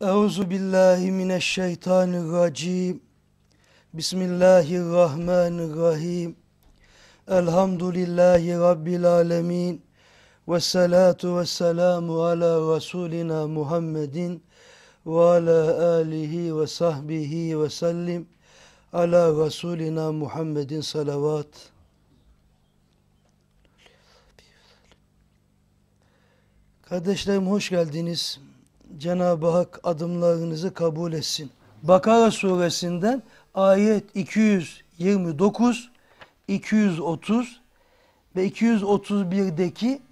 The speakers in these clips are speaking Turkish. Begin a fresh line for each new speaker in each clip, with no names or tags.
Euzu billahi mineşşeytanirracim. Bismillahirrahmanirrahim. Elhamdülillahi rabbil alamin. Ve salatu ve selamu ala rasulina Muhammedin ve ala alihi ve sahbihi ve sellim ala rasulina Muhammedin salavat. Kardeşlerim hoş geldiniz. Cenab-ı Hak adımlarınızı kabul etsin. Bakara suresinden ayet 229, 230 ve 231'deki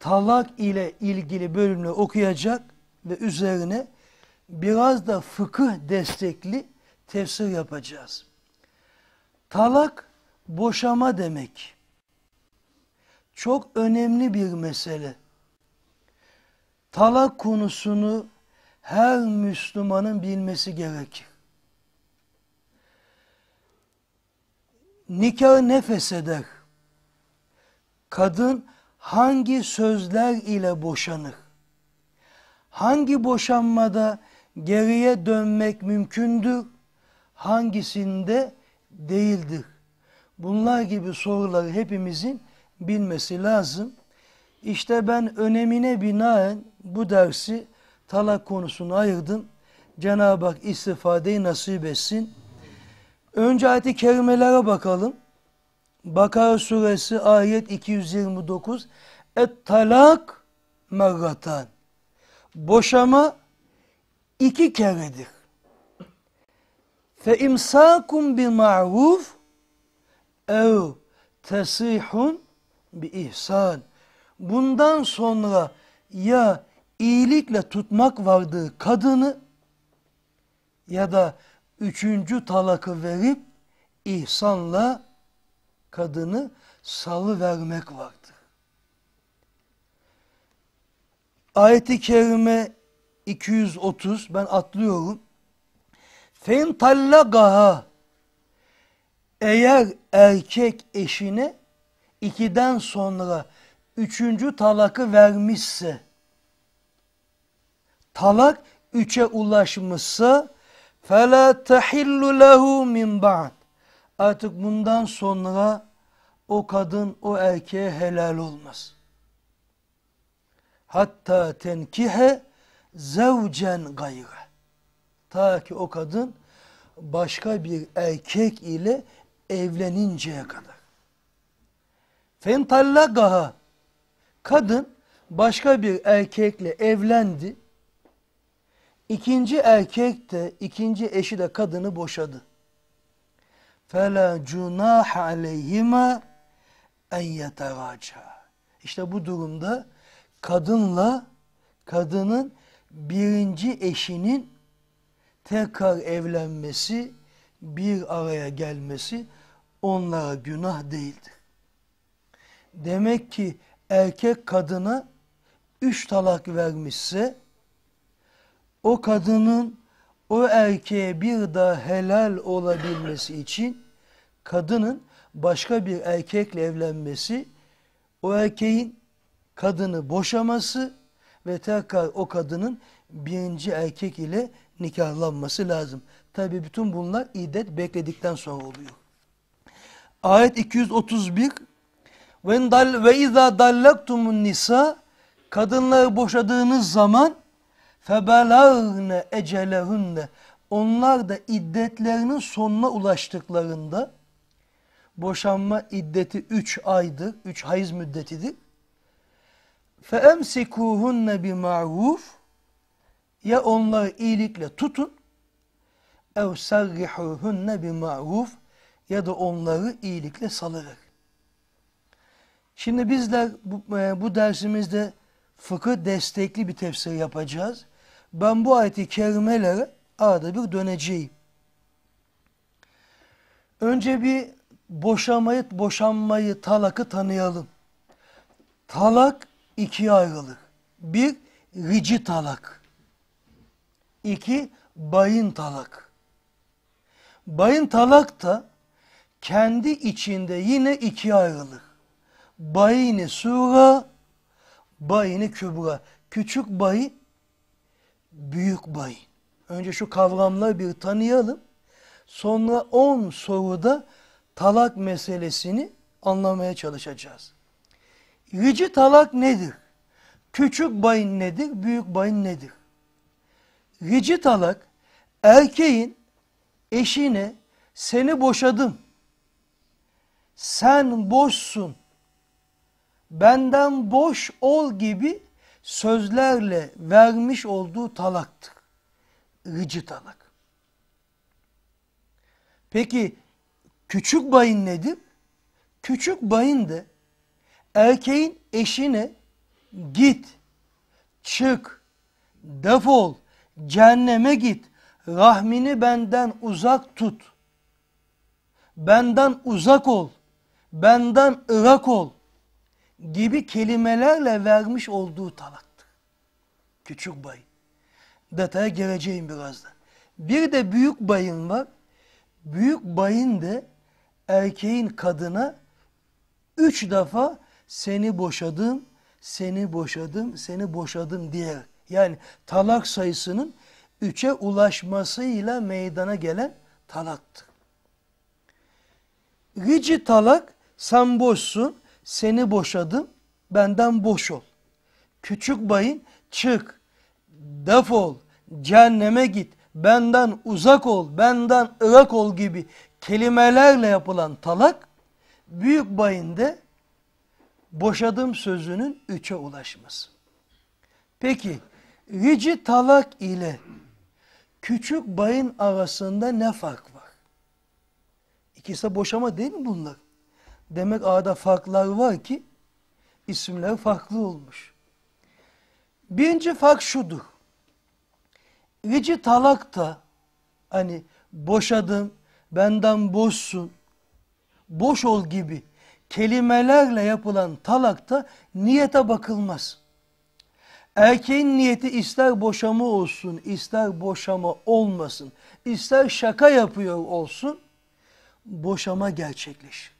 talak ile ilgili bölümleri okuyacak ve üzerine biraz da fıkıh destekli tefsir yapacağız. Talak boşama demek. Çok önemli bir mesele talak konusunu her Müslümanın bilmesi gerekir. Nikahı nefes eder, Kadın hangi sözler ile boşanır? Hangi boşanmada geriye dönmek mümkündür? Hangisinde değildir? Bunlar gibi soruları hepimizin bilmesi lazım. İşte ben önemine binaen bu dersi talak konusunu ayırdım. Cenab-ı Hak istifadeyi nasip etsin. Önce ayet-i kerimelere bakalım. Bakara suresi ayet 229. Et talak merratan. Boşama iki keredir. Fe imsakum bi ma'ruf ev tesihun bi ihsan. Bundan sonra ya iyilikle tutmak vardı kadını ya da üçüncü talakı verip ihsanla kadını salı vermek vardı. Ayet-i kerime 230 ben atlıyorum. Fen tallagaha eğer erkek eşine ikiden sonra üçüncü talakı vermişse talak üçe ulaşmışsa فَلَا تَحِلُّ لَهُ مِنْ بَعْدِ Artık bundan sonra o kadın o erkeğe helal olmaz. Hatta tenkihe zevcen gayre. Ta ki o kadın başka bir erkek ile evleninceye kadar. Fentallagaha kadın başka bir erkekle evlendi İkinci erkek de ikinci eşi de kadını boşadı. Fela جُنَاحَ عَلَيْهِمَا en يَتَغَاجَا İşte bu durumda kadınla kadının birinci eşinin tekrar evlenmesi, bir araya gelmesi onlara günah değildir. Demek ki erkek kadına üç talak vermişse, o kadının o erkeğe bir daha helal olabilmesi için kadının başka bir erkekle evlenmesi, o erkeğin kadını boşaması ve tekrar o kadının birinci erkek ile nikahlanması lazım. Tabi bütün bunlar iddet bekledikten sonra oluyor. Ayet 231 ve izâ dallaktumun nisa kadınları boşadığınız zaman febelagne ecelehunne onlar da iddetlerinin sonuna ulaştıklarında boşanma iddeti 3 aydır, 3 hayız müddetidir. Feemsikuhunne bi ma'ruf ya onları iyilikle tutun ev sarrihuhunne bi ma'ruf ya da onları iyilikle salarak. Şimdi bizler bu, e, bu dersimizde fıkı destekli bir tefsir yapacağız ben bu ayeti kerimelere arada bir döneceğim. Önce bir boşamayı, boşanmayı, talakı tanıyalım. Talak ikiye ayrılır. Bir, rici talak. İki, bayın talak. Bayın talak da kendi içinde yine ikiye ayrılır. Bayini sura, bayini kübra. Küçük bayi, büyük bayin. Önce şu kavramları bir tanıyalım. Sonra 10 soruda talak meselesini anlamaya çalışacağız. Rici talak nedir? Küçük bayın nedir? Büyük bayın nedir? Rici talak erkeğin eşine seni boşadım. Sen boşsun. Benden boş ol gibi sözlerle vermiş olduğu talaktır. Rıcı talak. Peki küçük bayın nedir? Küçük bayın da erkeğin eşine git, çık, defol, cehenneme git, rahmini benden uzak tut, benden uzak ol, benden ırak ol, gibi kelimelerle vermiş olduğu talaktı. Küçük bay. Detaya geleceğim birazdan. Bir de büyük bayın var. Büyük bayın da erkeğin kadına üç defa seni boşadım, seni boşadım, seni boşadım diye. Yani talak sayısının üçe ulaşmasıyla meydana gelen talaktı. Rici talak sen boşsun, seni boşadım benden boş ol. Küçük bayın çık, defol, cehenneme git, benden uzak ol, benden ırak ol gibi kelimelerle yapılan talak, büyük bayın de boşadım sözünün üçe ulaşması. Peki, rici talak ile küçük bayın arasında ne fark var? İkisi de boşama değil mi bunlar? Demek ağda farklar var ki isimler farklı olmuş. Birinci fark şudur. Rici talak da hani boşadım, benden boşsun, boş ol gibi kelimelerle yapılan talakta niyete bakılmaz. Erkeğin niyeti ister boşama olsun, ister boşama olmasın, ister şaka yapıyor olsun, boşama gerçekleşir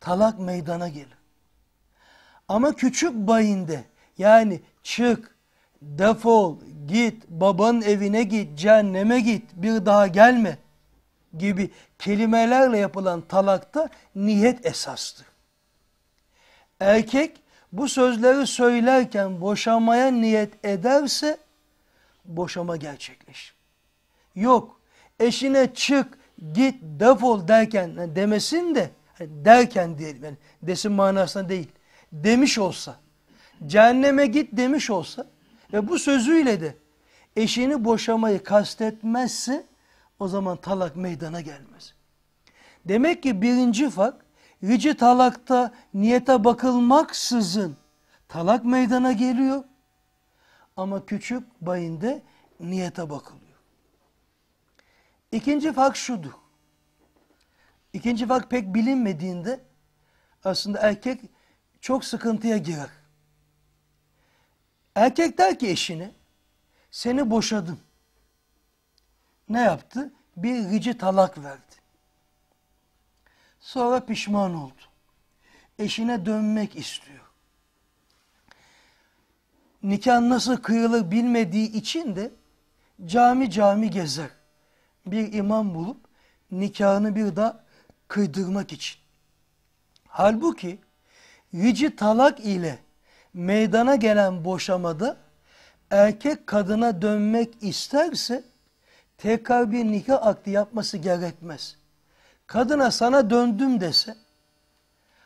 talak meydana gelir. Ama küçük bayinde yani çık, defol, git, babanın evine git, cehenneme git, bir daha gelme gibi kelimelerle yapılan talakta niyet esastır. Erkek bu sözleri söylerken boşamaya niyet ederse boşama gerçekleşir. Yok eşine çık, git, defol derken demesin de derken diyelim yani desin manasına değil. Demiş olsa, cehenneme git demiş olsa ve bu sözüyle de eşini boşamayı kastetmezse o zaman talak meydana gelmez. Demek ki birinci fark rici talakta niyete bakılmaksızın talak meydana geliyor ama küçük bayinde niyete bakılıyor. İkinci fark şudur. İkinci fark pek bilinmediğinde aslında erkek çok sıkıntıya girer. Erkek der ki eşine seni boşadım. Ne yaptı? Bir rici talak verdi. Sonra pişman oldu. Eşine dönmek istiyor. Nikah nasıl kıyılır bilmediği için de cami cami gezer. Bir imam bulup nikahını bir daha kıydırmak için. Halbuki yüce talak ile meydana gelen boşamada erkek kadına dönmek isterse tekrar bir nikah akdi yapması gerekmez. Kadına sana döndüm dese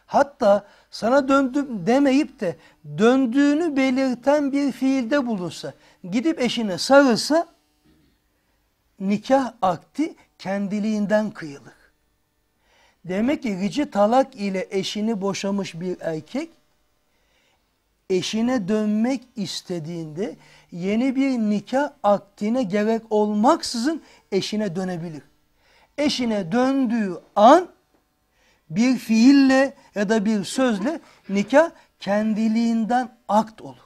hatta sana döndüm demeyip de döndüğünü belirten bir fiilde bulunsa gidip eşine sarılsa nikah akdi kendiliğinden kıyılır. Demek ki gıcı talak ile eşini boşamış bir erkek eşine dönmek istediğinde yeni bir nikah aktine gerek olmaksızın eşine dönebilir. Eşine döndüğü an bir fiille ya da bir sözle nikah kendiliğinden akt olur.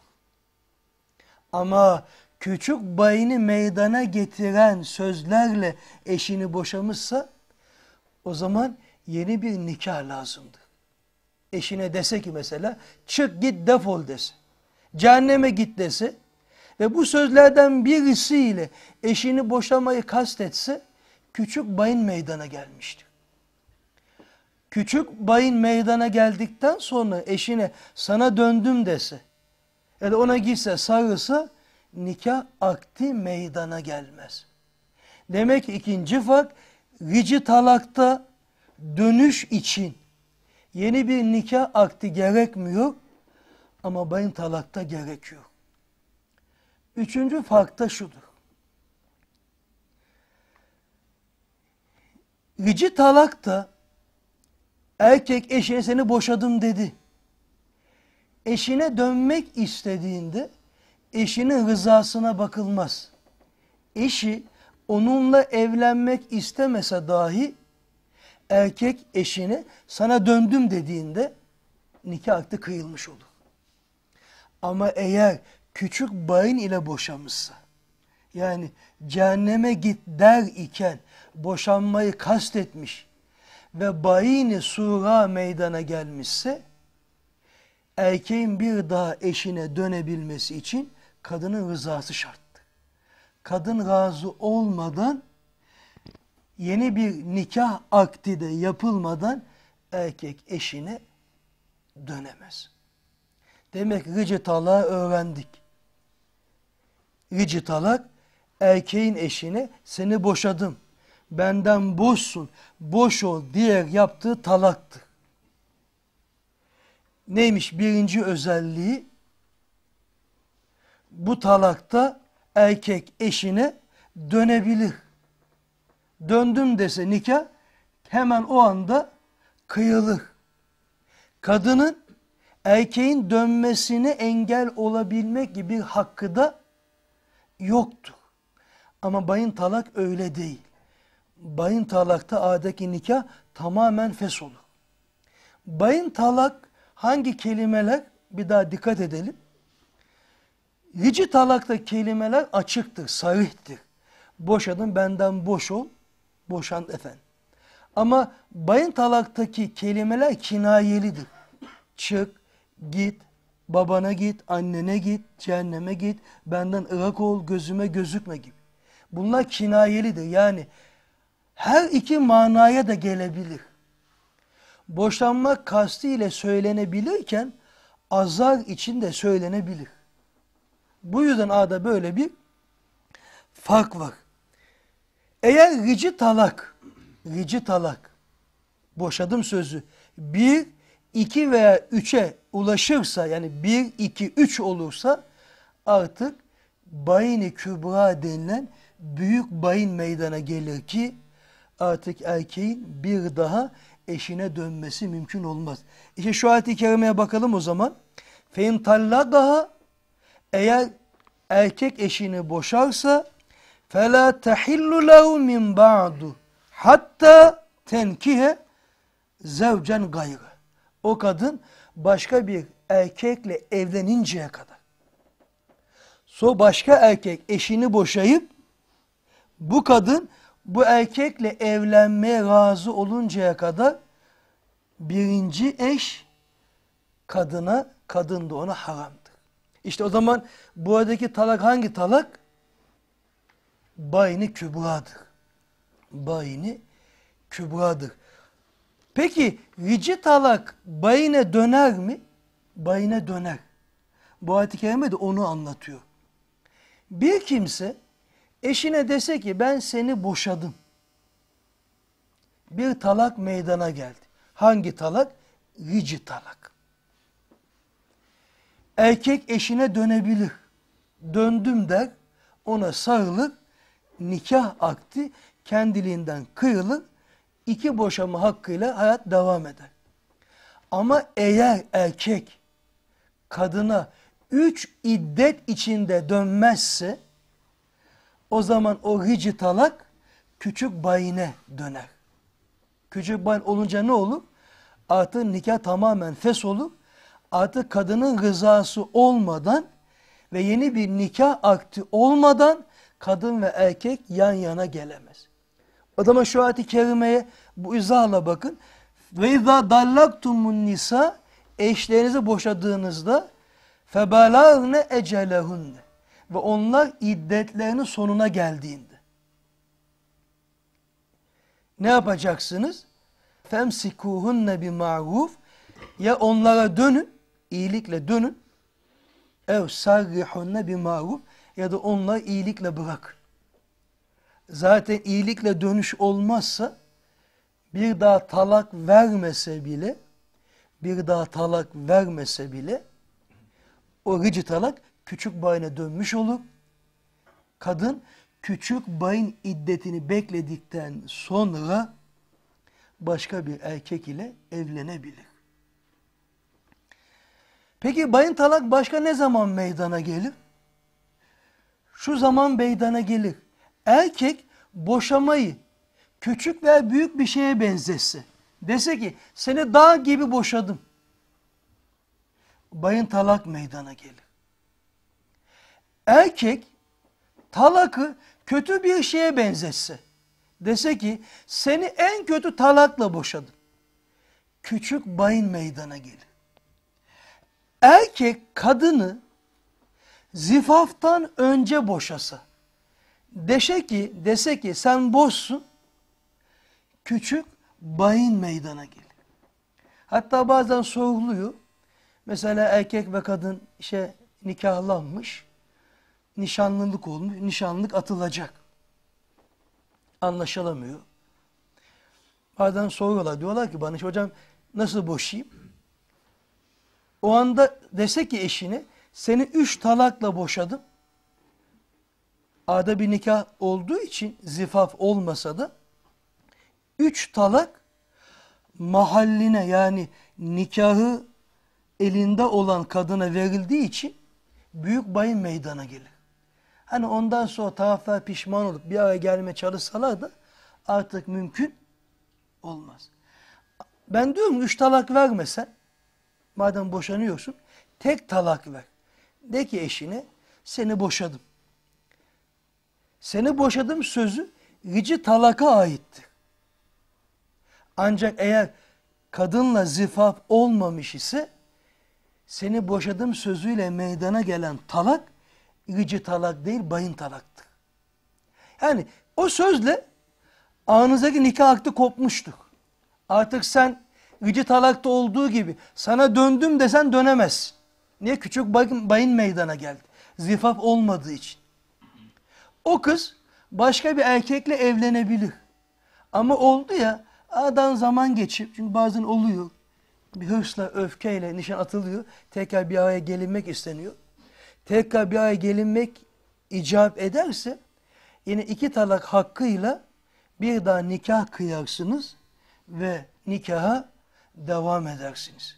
Ama küçük bayını meydana getiren sözlerle eşini boşamışsa o zaman yeni bir nikah lazımdı. Eşine dese ki mesela çık git defol dese. Cehenneme git dese. Ve bu sözlerden birisiyle eşini boşamayı kastetse küçük bayın meydana gelmiştir. Küçük bayın meydana geldikten sonra eşine sana döndüm dese. Ya da ona gitse sarılsa nikah akti meydana gelmez. Demek ikinci fark rici talakta dönüş için yeni bir nikah akti gerekmiyor ama bayın talakta gerekiyor. Üçüncü fark da şudur. Rici talakta erkek eşine seni boşadım dedi. Eşine dönmek istediğinde eşinin rızasına bakılmaz. Eşi onunla evlenmek istemese dahi erkek eşini sana döndüm dediğinde nikah akdı kıyılmış olur. Ama eğer küçük bayın ile boşanmışsa, yani cehenneme git der iken boşanmayı kastetmiş ve bayini sura meydana gelmişse, erkeğin bir daha eşine dönebilmesi için kadının rızası şarttı. Kadın razı olmadan yeni bir nikah akdi de yapılmadan erkek eşine dönemez. Demek rıcı talağı öğrendik. Rıcı talak erkeğin eşine seni boşadım, benden boşsun, boş ol diye yaptığı talaktı. Neymiş birinci özelliği? Bu talakta erkek eşine dönebilir döndüm dese nikah hemen o anda kıyılır. Kadının erkeğin dönmesine engel olabilmek gibi bir hakkı da yoktu. Ama bayın talak öyle değil. Bayın talakta adaki nikah tamamen fes olur. Bayın talak hangi kelimeler bir daha dikkat edelim. Hici talakta kelimeler açıktır, sarihtir. Boşadın benden boş ol boşan efendim. Ama bayın talaktaki kelimeler kinayelidir. Çık, git, babana git, annene git, cehenneme git, benden ırak ol, gözüme gözükme gibi. Bunlar kinayelidir. Yani her iki manaya da gelebilir. Boşanmak kastı ile söylenebilirken azar için de söylenebilir. Bu yüzden ada böyle bir fark var. Eğer rici talak, rici talak, boşadım sözü, bir, iki veya üçe ulaşırsa, yani bir, iki, üç olursa artık bayini kübra denilen büyük bayin meydana gelir ki artık erkeğin bir daha eşine dönmesi mümkün olmaz. İşte şu ayet-i kerimeye bakalım o zaman. فَاِنْ daha Eğer erkek eşini boşarsa فَلَا تَحِلُّ لَهُ مِنْ بَعْدُ Hatta tenkihe zevcen gayrı. O kadın başka bir erkekle evleninceye kadar. So başka erkek eşini boşayıp bu kadın bu erkekle evlenmeye razı oluncaya kadar birinci eş kadına, kadın da ona haramdır. İşte o zaman buradaki talak hangi talak? bayni kübradır. Bayni kübradır. Peki vici talak bayine döner mi? Bayine döner. Bu ayet-i kerime de onu anlatıyor. Bir kimse eşine dese ki ben seni boşadım. Bir talak meydana geldi. Hangi talak? Vici talak. Erkek eşine dönebilir. Döndüm der, ona sarılır, nikah akti kendiliğinden kıyılır. iki boşama hakkıyla hayat devam eder. Ama eğer erkek kadına üç iddet içinde dönmezse o zaman o rici talak küçük bayine döner. Küçük bayin olunca ne olur? Artık nikah tamamen fes olur. Artık kadının rızası olmadan ve yeni bir nikah akti olmadan kadın ve erkek yan yana gelemez. O zaman şu ayet kerimeye bu izahla bakın. Ve izâ dallaktumun nisa eşlerinizi boşadığınızda febelâgne ecelehunne ve onlar iddetlerinin sonuna geldiğinde ne yapacaksınız? Femsikuhunne bir maruf ya onlara dönün iyilikle dönün ev sarrihunne bir maruf ya da onunla iyilikle bırak. Zaten iyilikle dönüş olmazsa bir daha talak vermese bile bir daha talak vermese bile o rici talak küçük bayına dönmüş olur. Kadın küçük bayın iddetini bekledikten sonra başka bir erkek ile evlenebilir. Peki bayın talak başka ne zaman meydana gelir? şu zaman meydana gelir. Erkek boşamayı küçük veya büyük bir şeye benzesi. Dese ki seni dağ gibi boşadım. Bayın talak meydana gelir. Erkek talakı kötü bir şeye benzetse. Dese ki seni en kötü talakla boşadım. Küçük bayın meydana gelir. Erkek kadını zifaftan önce boşası. Deşe ki, dese ki sen boşsun, küçük bayin meydana gel. Hatta bazen soğukluyor. Mesela erkek ve kadın işe nikahlanmış, nişanlılık olmuş, nişanlık atılacak. Anlaşılamıyor. Bazen soruyorlar, diyorlar ki bana hocam nasıl boşayım? O anda dese ki eşini, seni üç talakla boşadım. Ada bir nikah olduğu için zifaf olmasa da üç talak mahalline yani nikahı elinde olan kadına verildiği için büyük bayın meydana gelir. Hani ondan sonra taraflar pişman olup bir araya gelme çalışsalar da artık mümkün olmaz. Ben diyorum üç talak vermesen, madem boşanıyorsun, tek talak ver. De ki eşine seni boşadım. Seni boşadım sözü rici talaka aitti. Ancak eğer kadınla zifaf olmamış ise seni boşadım sözüyle meydana gelen talak rici talak değil bayın talaktı. Yani o sözle ağınızdaki nikah akdı kopmuştu. Artık sen rici talakta olduğu gibi sana döndüm desen dönemezsin. Niye? Küçük bayın, meydana geldi. Zifaf olmadığı için. O kız başka bir erkekle evlenebilir. Ama oldu ya aradan zaman geçip çünkü bazen oluyor. Bir hırsla, öfkeyle nişan atılıyor. Tekrar bir araya gelinmek isteniyor. Tekrar bir araya gelinmek icap ederse yine iki talak hakkıyla bir daha nikah kıyarsınız ve nikaha devam edersiniz.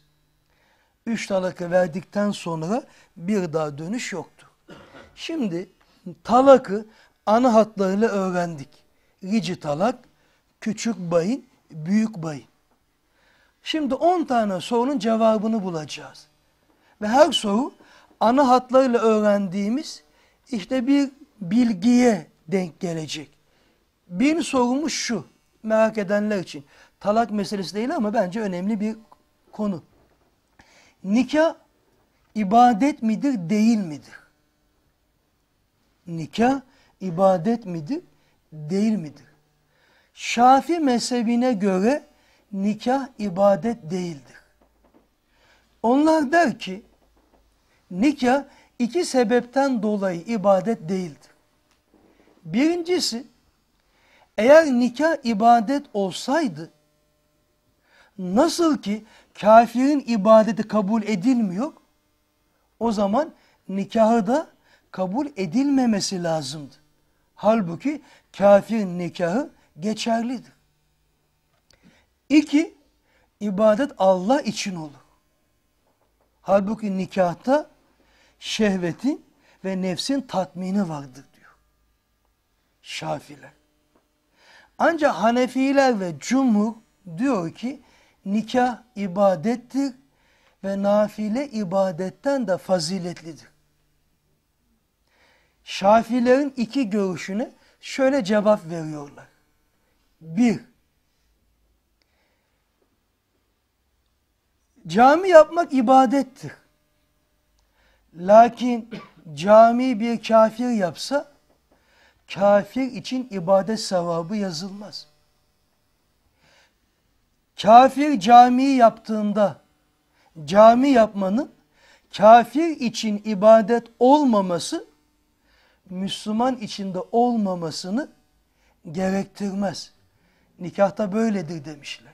Üç talakı verdikten sonra bir daha dönüş yoktu. Şimdi talakı ana hatlarıyla öğrendik. Rici talak, küçük bayin, büyük bayin. Şimdi on tane sorunun cevabını bulacağız. Ve her soru ana hatlarıyla öğrendiğimiz işte bir bilgiye denk gelecek. Bir sorumuz şu, merak edenler için. Talak meselesi değil ama bence önemli bir konu. Nikah ibadet midir, değil midir? Nikah ibadet midir, değil midir? Şafi mezhebine göre nikah ibadet değildir. Onlar der ki nikah iki sebepten dolayı ibadet değildir. Birincisi eğer nikah ibadet olsaydı nasıl ki kafirin ibadeti kabul edilmiyor. O zaman nikahı da kabul edilmemesi lazımdı. Halbuki kafir nikahı geçerlidir. İki, ibadet Allah için olur. Halbuki nikahta şehvetin ve nefsin tatmini vardır diyor. Şafiler. Ancak Hanefiler ve Cumhur diyor ki nikah ibadettir ve nafile ibadetten de faziletlidir. Şafilerin iki görüşünü şöyle cevap veriyorlar. Bir, cami yapmak ibadettir. Lakin cami bir kafir yapsa, kafir için ibadet sevabı yazılmaz kafir cami yaptığında cami yapmanın kafir için ibadet olmaması Müslüman içinde olmamasını gerektirmez. Nikahta böyledir demişler.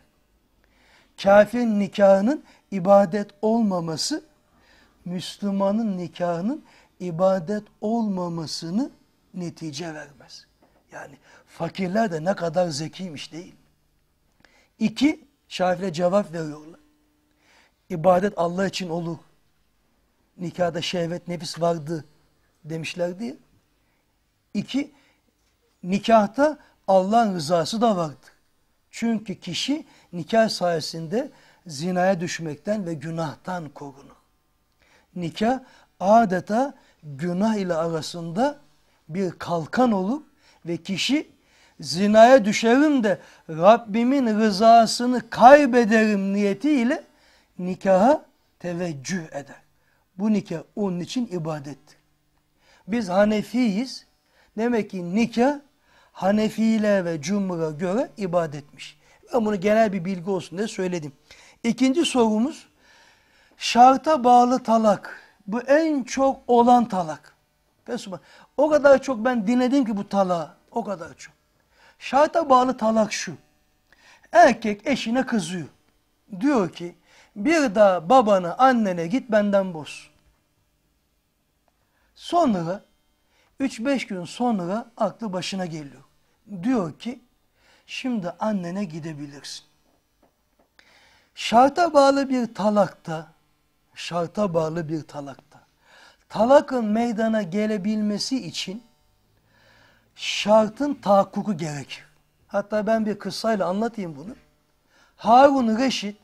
Kafir nikahının ibadet olmaması Müslümanın nikahının ibadet olmamasını netice vermez. Yani fakirler de ne kadar zekiymiş değil mi? İki, Şafir'e cevap veriyorlar. İbadet Allah için olur. Nikahda şehvet nefis vardı demişlerdi ya. İki, nikahta Allah'ın rızası da vardı. Çünkü kişi nikah sayesinde zinaya düşmekten ve günahtan korunur. Nikah adeta günah ile arasında bir kalkan olup ve kişi zinaya düşerim de Rabbimin rızasını kaybederim niyetiyle nikaha teveccüh eder. Bu nikah onun için ibadettir. Biz Hanefiyiz. Demek ki nikah Hanefiyle ve Cumhur'a göre ibadetmiş. Ben bunu genel bir bilgi olsun diye söyledim. İkinci sorumuz şarta bağlı talak. Bu en çok olan talak. O kadar çok ben dinledim ki bu talağı. O kadar çok. Şarta bağlı talak şu. Erkek eşine kızıyor. Diyor ki bir daha babana annene git benden boz. Sonra 3-5 gün sonra aklı başına geliyor. Diyor ki şimdi annene gidebilirsin. Şarta bağlı bir talakta, şarta bağlı bir talakta, talakın meydana gelebilmesi için şartın tahakkuku gerekir. Hatta ben bir kıssayla anlatayım bunu. Harun Reşit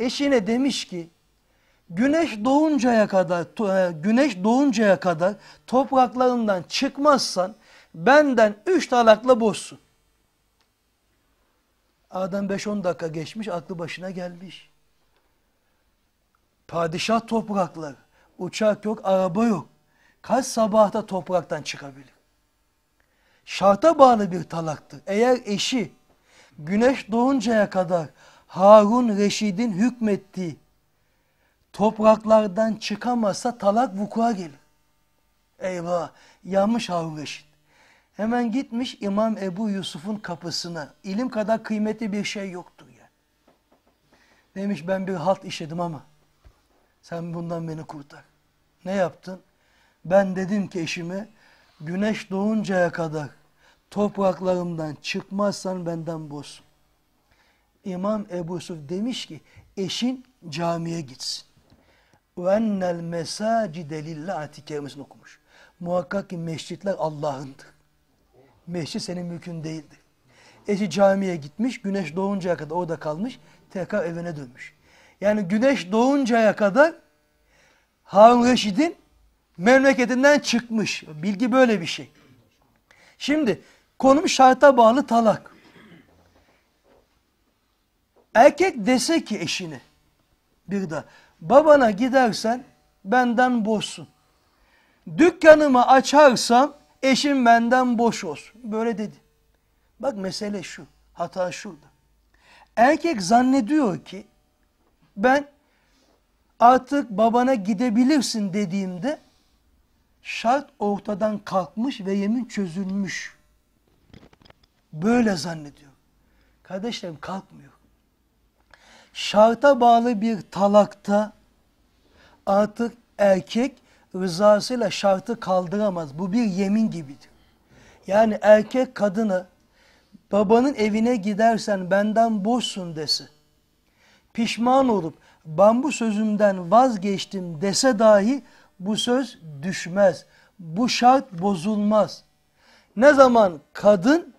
eşine demiş ki güneş doğuncaya kadar e, güneş doğuncaya kadar topraklarından çıkmazsan benden üç talakla boşsun. Adam 5-10 dakika geçmiş, aklı başına gelmiş. Padişah topraklar, uçak yok, araba yok. Kaç sabahta topraktan çıkabilir? şarta bağlı bir talaktı. Eğer eşi güneş doğuncaya kadar Harun Reşid'in hükmettiği topraklardan çıkamazsa talak vuku'a gelir. Eyvah yanmış Harun Reşid. Hemen gitmiş İmam Ebu Yusuf'un kapısına. İlim kadar kıymetli bir şey yoktur yani. Demiş ben bir halt işledim ama sen bundan beni kurtar. Ne yaptın? Ben dedim ki eşime güneş doğuncaya kadar topraklarımdan çıkmazsan benden boz. İmam Ebu Yusuf demiş ki eşin camiye gitsin. وَاَنَّ الْمَسَاجِدَ لِلّٰهِ ayet kerimesini okumuş. Muhakkak ki mescitler Allah'ındır. Mescit senin mümkün değildir. Eşi camiye gitmiş, güneş doğuncaya kadar orada kalmış, tekrar evine dönmüş. Yani güneş doğuncaya kadar Harun Reşid'in memleketinden çıkmış. Bilgi böyle bir şey. Şimdi konum şarta bağlı talak. Erkek dese ki eşine bir de babana gidersen benden boşsun. Dükkanımı açarsam eşim benden boş olsun. Böyle dedi. Bak mesele şu. Hata şurada. Erkek zannediyor ki ben artık babana gidebilirsin dediğimde şart ortadan kalkmış ve yemin çözülmüş. Böyle zannediyor. Kardeşlerim kalkmıyor. Şarta bağlı bir talakta artık erkek rızasıyla şartı kaldıramaz. Bu bir yemin gibidir. Yani erkek kadını babanın evine gidersen benden boşsun dese, pişman olup ben bu sözümden vazgeçtim dese dahi bu söz düşmez. Bu şart bozulmaz. Ne zaman kadın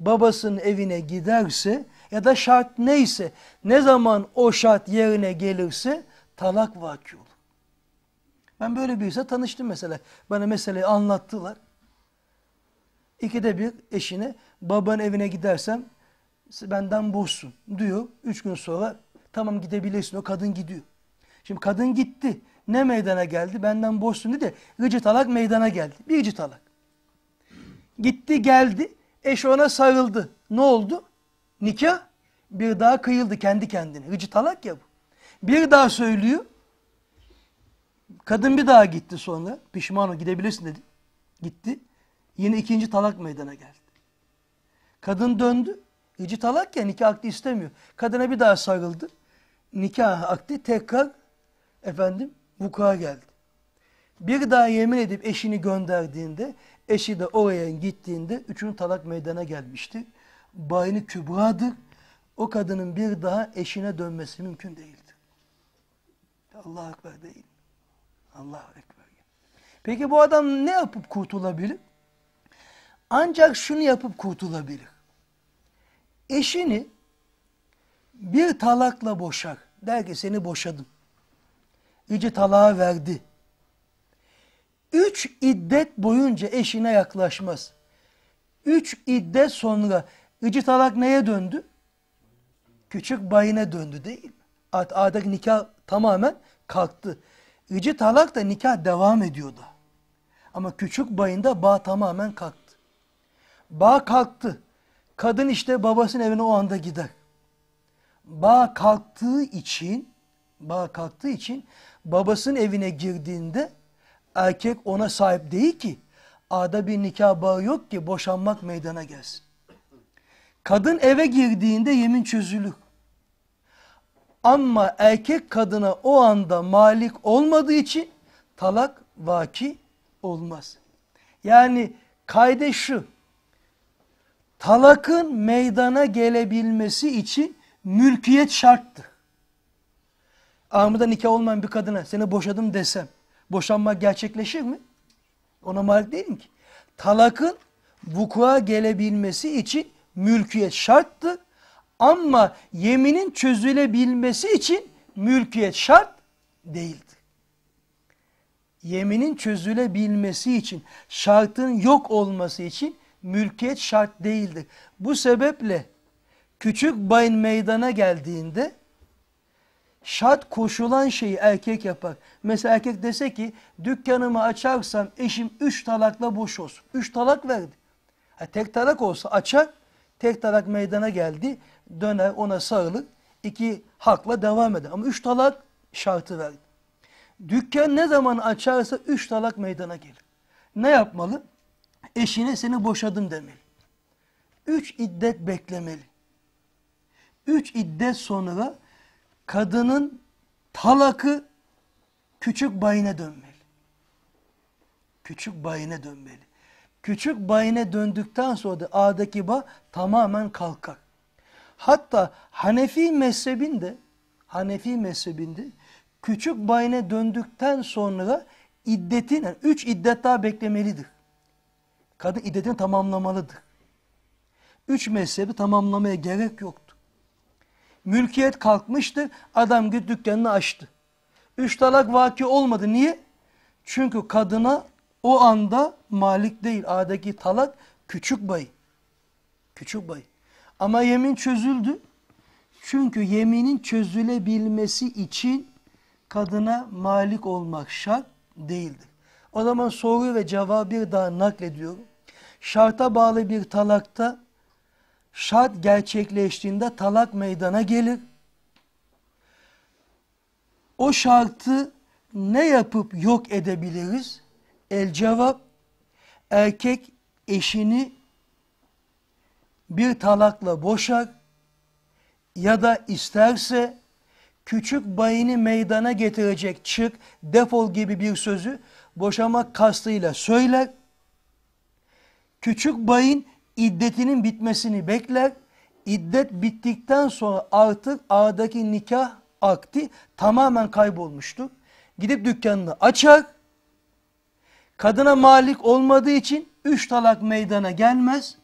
babasının evine giderse ya da şart neyse ne zaman o şart yerine gelirse talak vaki olur. Ben böyle birisiyle tanıştım mesela. Bana meseleyi anlattılar. İkide bir eşine baban evine gidersem benden boşsun diyor. Üç gün sonra tamam gidebilirsin o kadın gidiyor. Şimdi kadın gitti. Ne meydana geldi? Benden boşsun dedi. Gıcı talak meydana geldi. Bir gıcı talak. Gitti geldi. Eş ona sarıldı. Ne oldu? Nikah bir daha kıyıldı kendi kendine. Gıcı talak ya bu. Bir daha söylüyor. Kadın bir daha gitti sonra. Pişman o gidebilirsin dedi. Gitti. Yine ikinci talak meydana geldi. Kadın döndü. Gıcı talak ya nikah akdi istemiyor. Kadına bir daha sarıldı. Nikah akdi tekrar efendim vuku'a geldi. Bir daha yemin edip eşini gönderdiğinde, eşi de oraya gittiğinde üçüncü talak meydana gelmişti. Bayni kübradır. O kadının bir daha eşine dönmesi mümkün değildi. Allah Ekber değil. Allah Ekber. Peki bu adam ne yapıp kurtulabilir? Ancak şunu yapıp kurtulabilir. Eşini bir talakla boşar. Der ki seni boşadım yüce talağa verdi. Üç iddet boyunca eşine yaklaşmaz. Üç iddet sonra yüce talak neye döndü? Küçük bayine döndü değil mi? Artık nikah tamamen kalktı. Yüce talak da nikah devam ediyordu. Ama küçük bayında bağ tamamen kalktı. Bağ kalktı. Kadın işte babasının evine o anda gider. Bağ kalktığı için, bağ kalktığı için babasının evine girdiğinde erkek ona sahip değil ki. Ada bir nikah bağı yok ki boşanmak meydana gelsin. Kadın eve girdiğinde yemin çözülür. Ama erkek kadına o anda malik olmadığı için talak vaki olmaz. Yani kayde şu. Talakın meydana gelebilmesi için mülkiyet şarttır. Ahmıda nikah olmayan bir kadına seni boşadım desem boşanma gerçekleşir mi? Ona malik değilim ki. Talakın vukua gelebilmesi için mülkiyet şarttı. Ama yeminin çözülebilmesi için mülkiyet şart değildi. Yeminin çözülebilmesi için, şartın yok olması için mülkiyet şart değildi. Bu sebeple küçük bayın meydana geldiğinde şart koşulan şeyi erkek yapar. Mesela erkek dese ki dükkanımı açarsam eşim üç talakla boş olsun. Üç talak verdi. Ha, tek talak olsa açar, tek talak meydana geldi, döner ona sarılır, iki hakla devam eder. Ama üç talak şartı verdi. Dükkan ne zaman açarsa üç talak meydana gelir. Ne yapmalı? Eşine seni boşadım demeli. Üç iddet beklemeli. Üç iddet sonra kadının talakı küçük bayine dönmeli. Küçük bayine dönmeli. Küçük bayine döndükten sonra da A'daki ba tamamen kalkar. Hatta Hanefi mezhebinde Hanefi mezhebinde küçük bayine döndükten sonra iddetin, yani üç iddet daha beklemelidir. Kadın iddetini tamamlamalıdır. Üç mezhebi tamamlamaya gerek yoktur. Mülkiyet kalkmıştı. Adam git dükkanını açtı. Üç talak vaki olmadı. Niye? Çünkü kadına o anda malik değil. Adaki talak küçük bayı. Küçük bayı. Ama yemin çözüldü. Çünkü yeminin çözülebilmesi için kadına malik olmak şart değildir. O zaman soru ve cevabı bir daha naklediyorum. Şarta bağlı bir talakta şart gerçekleştiğinde talak meydana gelir. O şartı ne yapıp yok edebiliriz? El cevap, erkek eşini bir talakla boşar ya da isterse küçük bayini meydana getirecek çık, defol gibi bir sözü boşamak kastıyla söyler. Küçük bayın iddetinin bitmesini bekler. İddet bittikten sonra artık ağdaki nikah akti tamamen kaybolmuştu. Gidip dükkanını açar. Kadına malik olmadığı için üç talak meydana gelmez.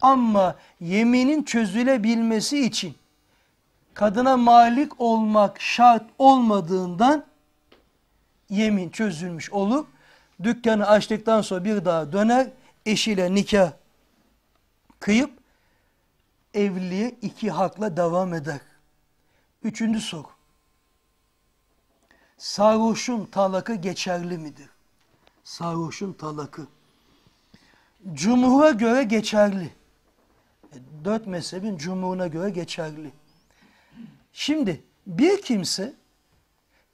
Ama yeminin çözülebilmesi için kadına malik olmak şart olmadığından yemin çözülmüş olup dükkanı açtıktan sonra bir daha döner eşiyle nikah kıyıp evliliğe iki hakla devam eder. Üçüncü soru. Sarhoşun talakı geçerli midir? Sarhoşun talakı. Cumhur'a göre geçerli. E, dört mezhebin cumhuruna göre geçerli. Şimdi bir kimse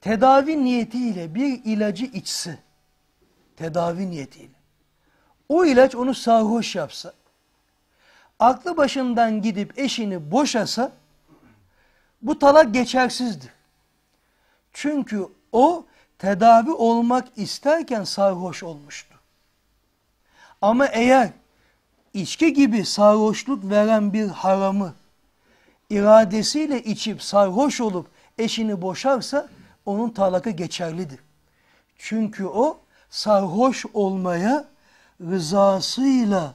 tedavi niyetiyle bir ilacı içse, tedavi niyetiyle, o ilaç onu sarhoş yapsa, aklı başından gidip eşini boşasa bu talak geçersizdir. Çünkü o tedavi olmak isterken sarhoş olmuştu. Ama eğer içki gibi sarhoşluk veren bir haramı iradesiyle içip sarhoş olup eşini boşarsa onun talakı geçerlidir. Çünkü o sarhoş olmaya rızasıyla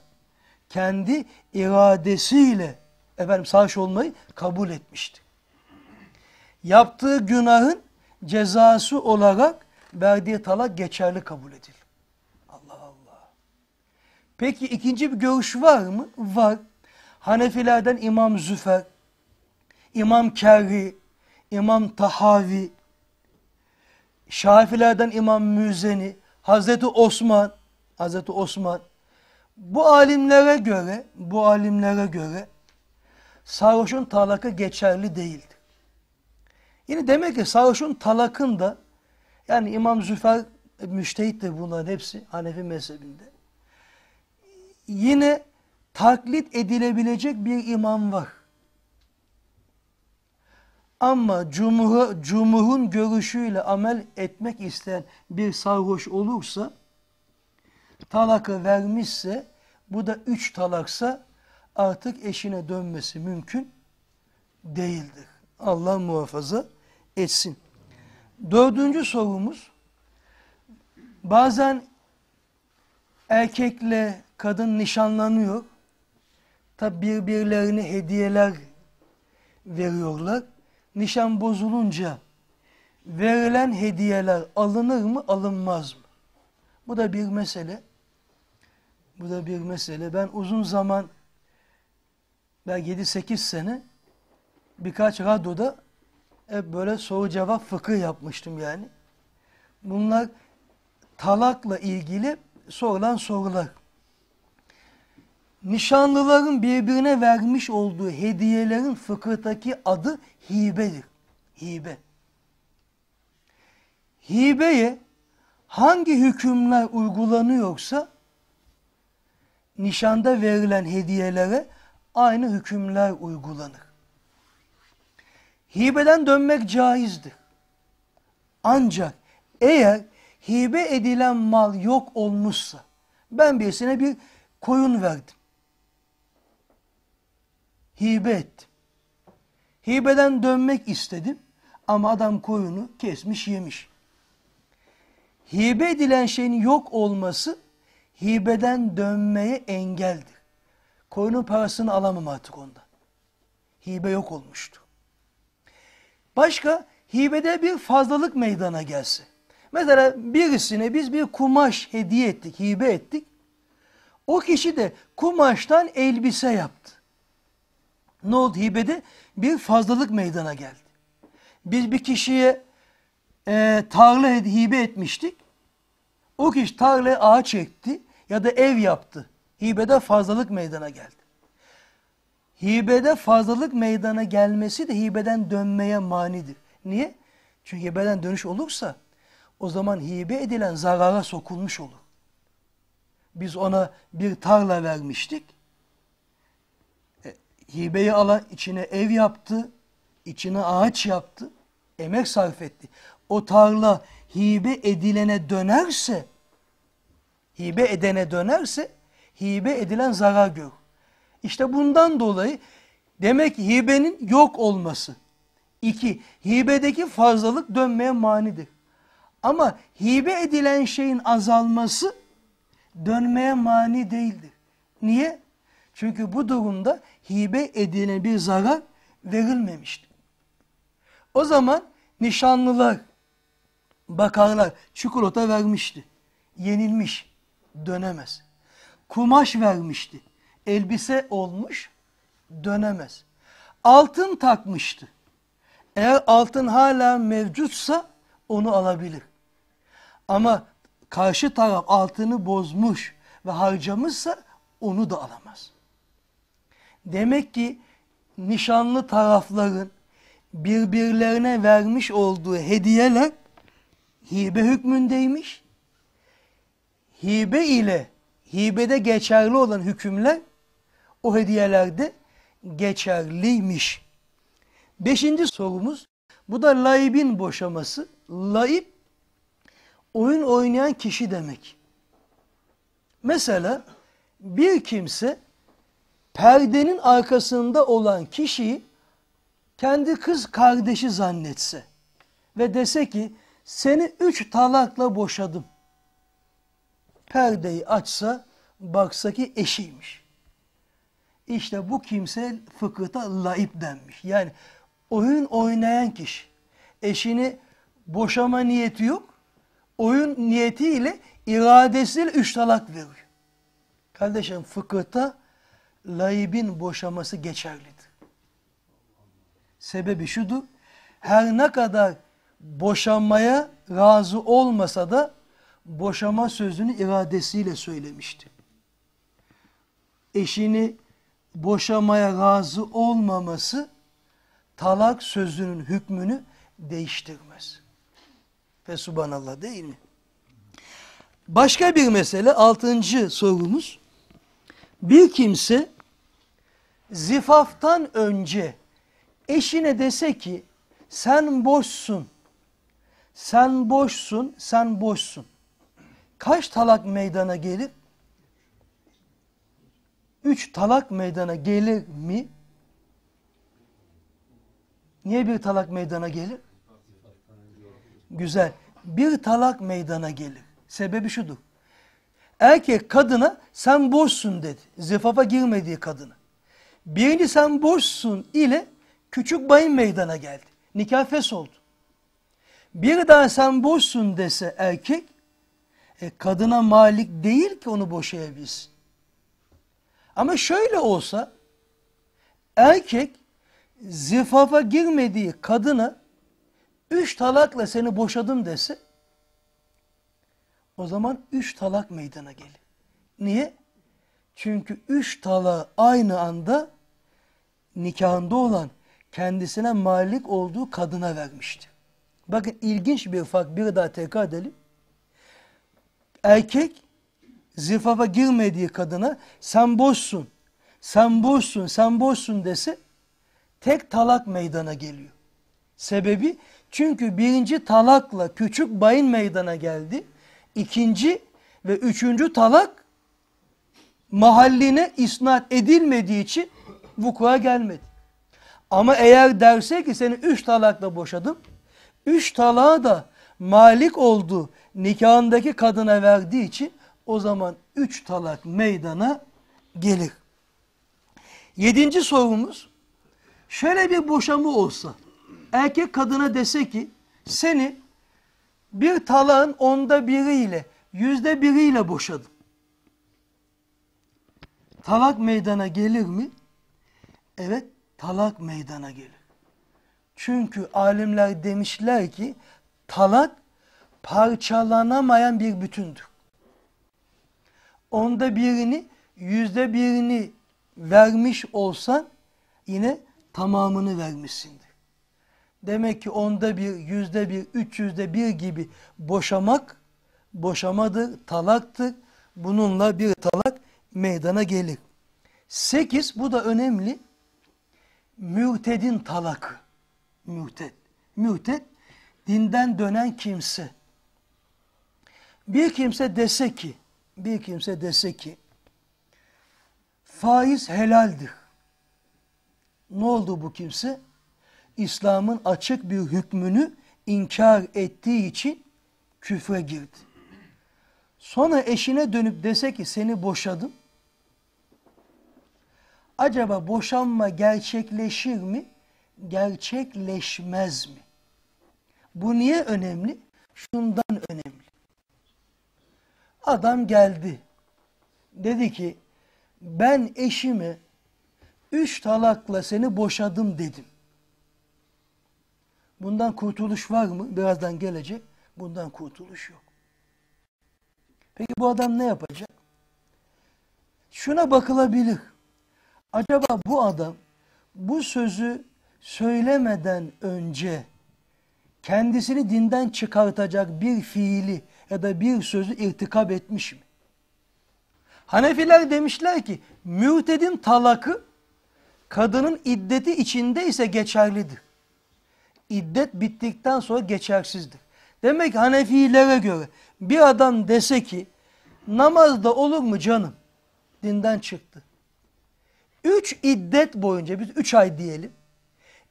kendi iradesiyle efendim sarhoş olmayı kabul etmişti. Yaptığı günahın cezası olarak verdiği talak geçerli kabul edilir. Allah Allah. Peki ikinci bir görüş var mı? Var. Hanefilerden İmam Züfer, İmam Kerri, İmam Tahavi, Şafilerden İmam Müzeni, Hazreti Osman, Hazreti Osman, bu alimlere göre, bu alimlere göre sarhoşun talakı geçerli değildir. Yine demek ki sarhoşun talakın da yani İmam Züfer müştehit de bunların hepsi Hanefi mezhebinde. Yine taklit edilebilecek bir imam var. Ama cumhur, cumhurun görüşüyle amel etmek isteyen bir sarhoş olursa talakı vermişse bu da üç talaksa artık eşine dönmesi mümkün değildir. Allah muhafaza etsin. Dördüncü sorumuz bazen erkekle kadın nişanlanıyor. Tabi birbirlerine hediyeler veriyorlar. Nişan bozulunca verilen hediyeler alınır mı alınmaz mı? Bu da bir mesele. Bu da bir mesele. Ben uzun zaman belki 7-8 sene birkaç radyoda hep böyle soru cevap fıkıh yapmıştım yani. Bunlar talakla ilgili sorulan sorular. Nişanlıların birbirine vermiş olduğu hediyelerin fıkıhtaki adı hibedir. Hibe. Hibeye hangi hükümler uygulanıyorsa nişanda verilen hediyelere aynı hükümler uygulanır. Hibeden dönmek caizdir. Ancak eğer hibe edilen mal yok olmuşsa, ben birisine bir koyun verdim. Hibe ettim. Hibeden dönmek istedim ama adam koyunu kesmiş yemiş hibe edilen şeyin yok olması hibeden dönmeye engeldir. Koyunun parasını alamam artık ondan. Hibe yok olmuştu. Başka hibede bir fazlalık meydana gelse. Mesela birisine biz bir kumaş hediye ettik, hibe ettik. O kişi de kumaştan elbise yaptı. Ne oldu hibede? Bir fazlalık meydana geldi. Biz bir kişiye e, tarla hibe etmiştik. O kişi tarla ağaç ekti ya da ev yaptı. Hibede fazlalık meydana geldi. Hibede fazlalık meydana gelmesi de hibeden dönmeye manidir. Niye? Çünkü hibeden dönüş olursa o zaman hibe edilen zarara sokulmuş olur. Biz ona bir tarla vermiştik. E, hibeyi alan içine ev yaptı, içine ağaç yaptı, emek sarf etti o tarla hibe edilene dönerse, hibe edene dönerse hibe edilen zarar görür. İşte bundan dolayı demek hibenin yok olması. İki, hibedeki fazlalık dönmeye manidir. Ama hibe edilen şeyin azalması dönmeye mani değildir. Niye? Çünkü bu durumda hibe edilen bir zarar verilmemiştir. O zaman nişanlılar bakarlar. Çikolata vermişti. Yenilmiş. Dönemez. Kumaş vermişti. Elbise olmuş. Dönemez. Altın takmıştı. Eğer altın hala mevcutsa onu alabilir. Ama karşı taraf altını bozmuş ve harcamışsa onu da alamaz. Demek ki nişanlı tarafların birbirlerine vermiş olduğu hediyeler hibe hükmündeymiş. Hibe ile hibede geçerli olan hükümler o hediyelerde geçerliymiş. Beşinci sorumuz bu da laibin boşaması. Laib oyun oynayan kişi demek. Mesela bir kimse perdenin arkasında olan kişiyi kendi kız kardeşi zannetse ve dese ki seni üç talakla boşadım. Perdeyi açsa baksa ki eşiymiş. İşte bu kimse fıkıhta laip denmiş. Yani oyun oynayan kişi. Eşini boşama niyeti yok. Oyun niyetiyle iradesiyle üç talak veriyor. Kardeşim fıkıhta laibin boşaması geçerlidir. Sebebi şudur. Her ne kadar boşanmaya razı olmasa da boşama sözünü iradesiyle söylemişti. Eşini boşamaya razı olmaması talak sözünün hükmünü değiştirmez. Ve subhanallah değil mi? Başka bir mesele altıncı sorumuz. Bir kimse zifaftan önce eşine dese ki sen boşsun sen boşsun, sen boşsun. Kaç talak meydana gelir? Üç talak meydana gelir mi? Niye bir talak meydana gelir? Güzel. Bir talak meydana gelir. Sebebi şudur. Erkek kadına sen boşsun dedi. Zifafa girmediği kadına. Birini sen boşsun ile küçük bayın meydana geldi. Nikah fes oldu bir daha sen boşsun dese erkek e, kadına malik değil ki onu boşayabilsin. Ama şöyle olsa erkek zifafa girmediği kadına üç talakla seni boşadım dese o zaman üç talak meydana gelir. Niye? Çünkü üç talağı aynı anda nikahında olan kendisine malik olduğu kadına vermişti. Bakın ilginç bir fark bir daha tekrar edelim. Erkek zirfafa girmediği kadına sen boşsun, sen boşsun, sen boşsun dese tek talak meydana geliyor. Sebebi çünkü birinci talakla küçük bayın meydana geldi. İkinci ve üçüncü talak mahalline isnat edilmediği için vukuğa gelmedi. Ama eğer derse ki seni üç talakla boşadım Üç talağı da malik oldu nikahındaki kadına verdiği için o zaman üç talak meydana gelir. Yedinci sorumuz şöyle bir boşama olsa erkek kadına dese ki seni bir talağın onda biriyle yüzde biriyle boşadım. Talak meydana gelir mi? Evet talak meydana gelir. Çünkü alimler demişler ki talak parçalanamayan bir bütündür. Onda birini, yüzde birini vermiş olsan yine tamamını vermişsindir. Demek ki onda bir, yüzde bir, üç yüzde bir gibi boşamak, boşamadır, talaktır. Bununla bir talak meydana gelir. Sekiz, bu da önemli, mürtedin talakı mühtet. Mühtet dinden dönen kimse. Bir kimse dese ki, bir kimse dese ki faiz helaldir. Ne oldu bu kimse? İslam'ın açık bir hükmünü inkar ettiği için küfre girdi. Sonra eşine dönüp dese ki seni boşadım. Acaba boşanma gerçekleşir mi? gerçekleşmez mi? Bu niye önemli? Şundan önemli. Adam geldi. Dedi ki ben eşimi üç talakla seni boşadım dedim. Bundan kurtuluş var mı? Birazdan gelecek. Bundan kurtuluş yok. Peki bu adam ne yapacak? Şuna bakılabilir. Acaba bu adam bu sözü söylemeden önce kendisini dinden çıkartacak bir fiili ya da bir sözü irtikap etmiş mi? Hanefiler demişler ki mürtedin talakı kadının iddeti içinde ise geçerlidir. İddet bittikten sonra geçersizdir. Demek ki Hanefilere göre bir adam dese ki namazda olur mu canım? Dinden çıktı. Üç iddet boyunca biz üç ay diyelim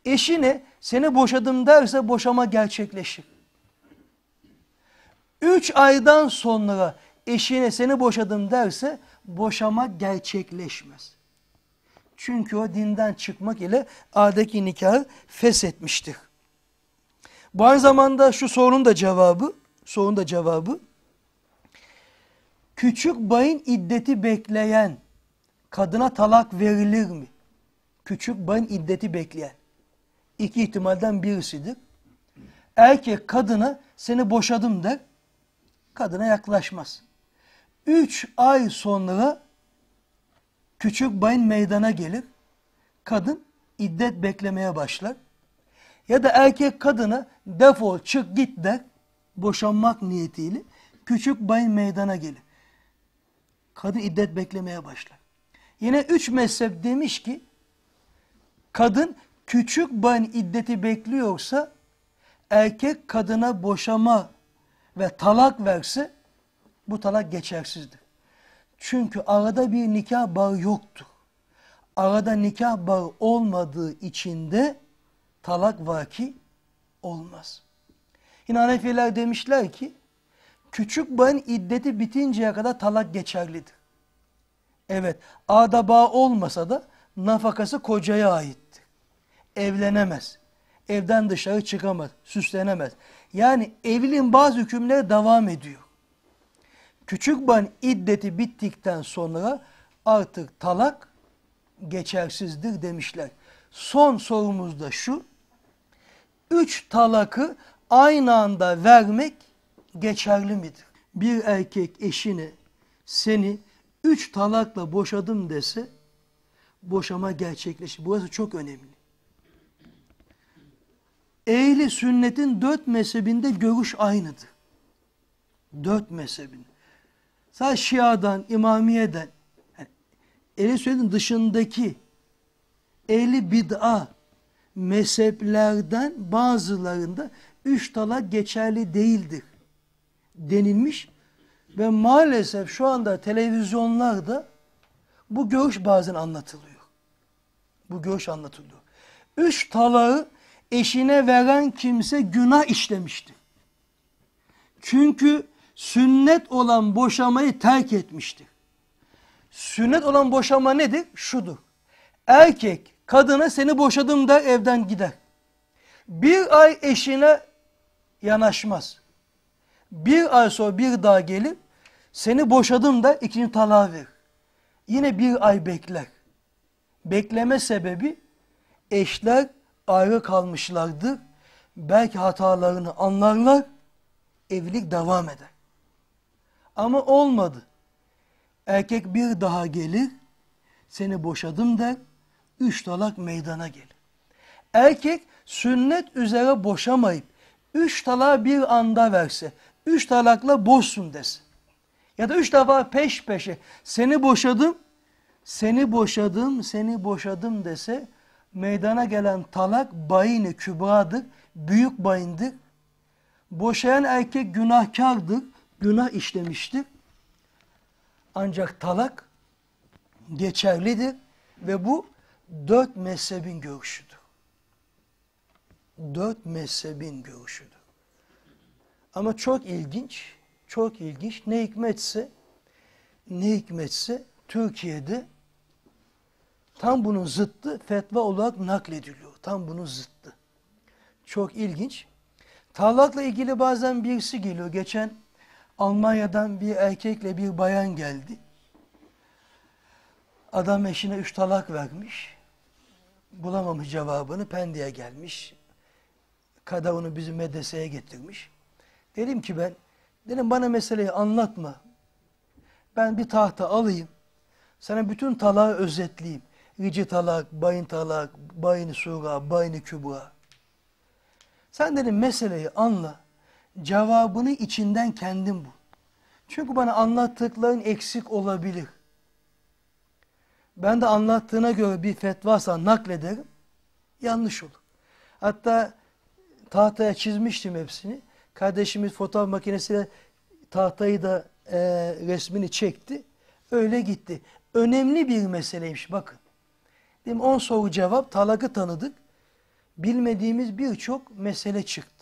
eşine seni boşadım derse boşama gerçekleşir. Üç aydan sonra eşine seni boşadım derse boşama gerçekleşmez. Çünkü o dinden çıkmak ile adeki nikahı feshetmiştir. Bu aynı zamanda şu sorunun da cevabı, sorunun da cevabı, küçük bayın iddeti bekleyen kadına talak verilir mi? Küçük bayın iddeti bekleyen iki ihtimalden birisidir. Erkek kadına seni boşadım der. Kadına yaklaşmaz. Üç ay sonra küçük bayın meydana gelir. Kadın iddet beklemeye başlar. Ya da erkek kadına defol çık git der. Boşanmak niyetiyle küçük bayın meydana gelir. Kadın iddet beklemeye başlar. Yine üç mezhep demiş ki kadın küçük bayan iddeti bekliyorsa erkek kadına boşama ve talak verse bu talak geçersizdir. Çünkü arada bir nikah bağı yoktu. Arada nikah bağı olmadığı için de talak vaki olmaz. Yine Hanefiler demişler ki küçük bayan iddeti bitinceye kadar talak geçerlidir. Evet, ada bağ olmasa da nafakası kocaya aitti evlenemez. Evden dışarı çıkamaz, süslenemez. Yani evliliğin bazı hükümleri devam ediyor. Küçük ban iddeti bittikten sonra artık talak geçersizdir demişler. Son sorumuz da şu. Üç talakı aynı anda vermek geçerli midir? Bir erkek eşini, seni üç talakla boşadım dese boşama gerçekleşir. Burası çok önemli ehli sünnetin dört mezhebinde görüş aynıdır. Dört mezhebin. Sadece Şia'dan, İmamiye'den, yani ehli sünnetin dışındaki ehli bid'a mezheplerden bazılarında üç tala geçerli değildir denilmiş ve maalesef şu anda televizyonlarda bu görüş bazen anlatılıyor. Bu görüş anlatılıyor. Üç talağı eşine veren kimse günah işlemişti. Çünkü sünnet olan boşamayı terk etmiştir. Sünnet olan boşama nedir? Şudur. Erkek kadına seni boşadım der evden gider. Bir ay eşine yanaşmaz. Bir ay sonra bir daha gelir seni boşadım da ikinci talağı ver. Yine bir ay bekler. Bekleme sebebi eşler ayrı kalmışlardı, Belki hatalarını anlarlar, evlilik devam eder. Ama olmadı. Erkek bir daha gelir, seni boşadım der, üç talak meydana gelir. Erkek sünnet üzere boşamayıp, üç talak bir anda verse, üç talakla boşsun desin. Ya da üç defa peş peşe seni boşadım, seni boşadım, seni boşadım dese meydana gelen talak bayine kübradır, büyük bayindir. Boşayan erkek günahkardır, günah işlemiştir. Ancak talak geçerlidir ve bu dört mezhebin görüşüdür. Dört mezhebin görüşüdür. Ama çok ilginç, çok ilginç ne hikmetse, ne hikmetse Türkiye'de Tam bunun zıttı fetva olarak naklediliyor. Tam bunun zıttı. Çok ilginç. Talakla ilgili bazen birisi geliyor. Geçen Almanya'dan bir erkekle bir bayan geldi. Adam eşine üç talak vermiş. Bulamamış cevabını. Pendik'e gelmiş. Kadavunu bizim medreseye getirmiş. Dedim ki ben, dedim bana meseleyi anlatma. Ben bir tahta alayım. Sana bütün talağı özetleyeyim. Rici talak, bayın talak, bayın suga, bayın kübra. Sen dedim meseleyi anla. Cevabını içinden kendin bul. Çünkü bana anlattıkların eksik olabilir. Ben de anlattığına göre bir fetvasa naklederim. Yanlış olur. Hatta tahtaya çizmiştim hepsini. Kardeşimiz fotoğraf makinesiyle tahtayı da e, resmini çekti. Öyle gitti. Önemli bir meseleymiş bakın. Değil mi? On soru cevap talakı tanıdık. Bilmediğimiz birçok mesele çıktı.